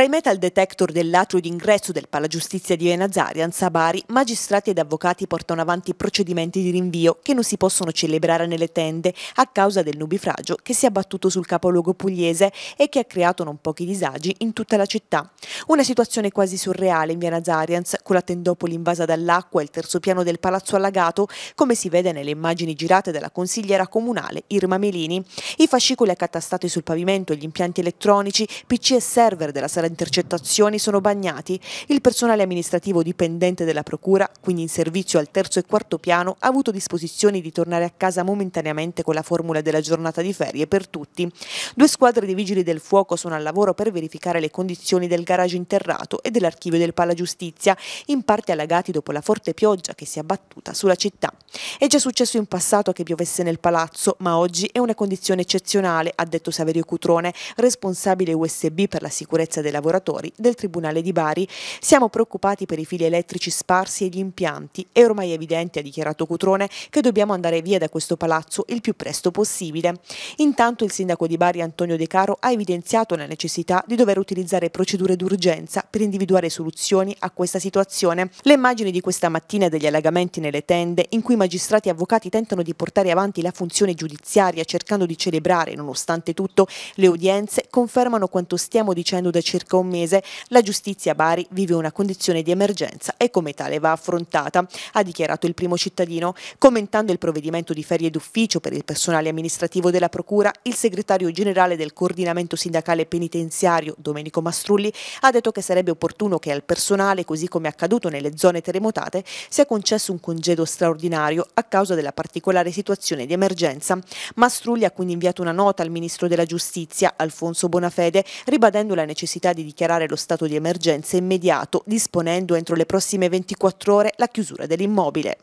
Tra i metal detector dell'atrio d'ingresso del Palagiustizia di Vena Zarians a Bari, magistrati ed avvocati portano avanti procedimenti di rinvio che non si possono celebrare nelle tende a causa del nubifragio che si è abbattuto sul capoluogo pugliese e che ha creato non pochi disagi in tutta la città. Una situazione quasi surreale in Via Zarians, con la tendopoli invasa dall'acqua e il terzo piano del palazzo allagato, come si vede nelle immagini girate dalla consigliera comunale Irma Melini. I fascicoli accatastati sul pavimento, e gli impianti elettronici, PC e server della sala intercettazioni sono bagnati. Il personale amministrativo dipendente della Procura, quindi in servizio al terzo e quarto piano, ha avuto disposizioni di tornare a casa momentaneamente con la formula della giornata di ferie per tutti. Due squadre di vigili del fuoco sono al lavoro per verificare le condizioni del garage interrato e dell'archivio del Giustizia, in parte allagati dopo la forte pioggia che si è abbattuta sulla città. È già successo in passato che piovesse nel palazzo, ma oggi è una condizione eccezionale, ha detto Saverio Cutrone, responsabile USB per la sicurezza della lavoratori del Tribunale di Bari. Siamo preoccupati per i fili elettrici sparsi e gli impianti. È ormai evidente, ha dichiarato Cutrone, che dobbiamo andare via da questo palazzo il più presto possibile. Intanto il sindaco di Bari Antonio De Caro ha evidenziato la necessità di dover utilizzare procedure d'urgenza per individuare soluzioni a questa situazione. Le immagini di questa mattina degli allagamenti nelle tende in cui magistrati e avvocati tentano di portare avanti la funzione giudiziaria cercando di celebrare, nonostante tutto, le udienze confermano quanto stiamo dicendo da circa circa un mese. La giustizia a Bari vive una condizione di emergenza e come tale va affrontata, ha dichiarato il primo cittadino. Commentando il provvedimento di ferie d'ufficio per il personale amministrativo della Procura, il segretario generale del coordinamento sindacale penitenziario, Domenico Mastrulli, ha detto che sarebbe opportuno che al personale, così come accaduto nelle zone terremotate, sia concesso un congedo straordinario a causa della particolare situazione di emergenza. Mastrulli ha quindi inviato una nota al ministro della Giustizia, Alfonso Bonafede, ribadendo la necessità possibilità di dichiarare lo stato di emergenza immediato, disponendo entro le prossime 24 ore la chiusura dell'immobile.